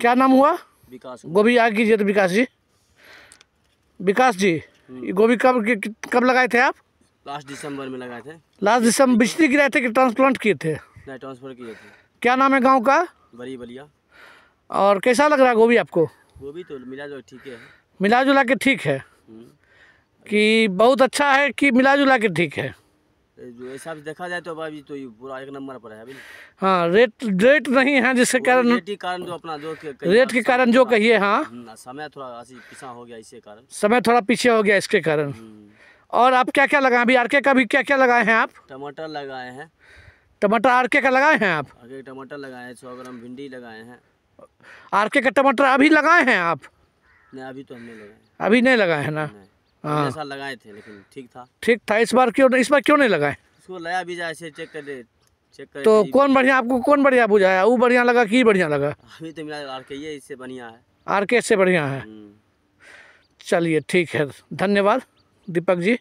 क्या नाम हुआ विकास गोभी आग कीजिए तो विकास जी विकास जी हम्म। गोभी कब कब लगाए थे आप लास्ट दिसंबर में लगाए थे लास्ट दिसंबर बिजली गिराए थे कि ट्रांसप्लांट किए थे ट्रांसफर किए थे क्या नाम है गांव का बड़ी बलिया और कैसा लग रहा है गोभी आपको गोभी तो मिला जुला ठीक है मिला जुला के ठीक है हम्म। कि बहुत अच्छा है कि मिला जुला के ठीक है जो हिसाब से देखा जाए तो तो ये पूरा एक नंबर पर है हाँ रेट रेट नहीं है जिसके कारण रेट के कारण जो तो अपना जो रेट के कारण जो कहिए हाँ हम्म, समय थोड़ा पीछा हो गया इसके कारण समय थोड़ा पीछे हो गया इसके कारण हम्म। और आप क्या क्या लगाए अभी आरके का भी क्या क्या लगाए हैं आप टमाटर लगाए हैं टमाटर आरके का लगाए हैं आप टमाटर लगाए हैं सौ ग्राम भिंडी लगाए हैं आरके का टमाटर अभी लगाए हैं आप नहीं अभी तो हमने लगाए अभी नहीं लगाए है ना हाँ। साल लगाए थे लेकिन ठीक था ठीक था इस बार क्यों इस बार क्यों नहीं लगाए इसको चेक चेक कर तो कौन बढ़िया आपको कौन बढ़िया बुझाया वो बढ़िया लगा की बढ़िया लगा अभी तो आर के इससे बढ़िया है आर के इससे बढ़िया है हम्म। चलिए ठीक है धन्यवाद दीपक जी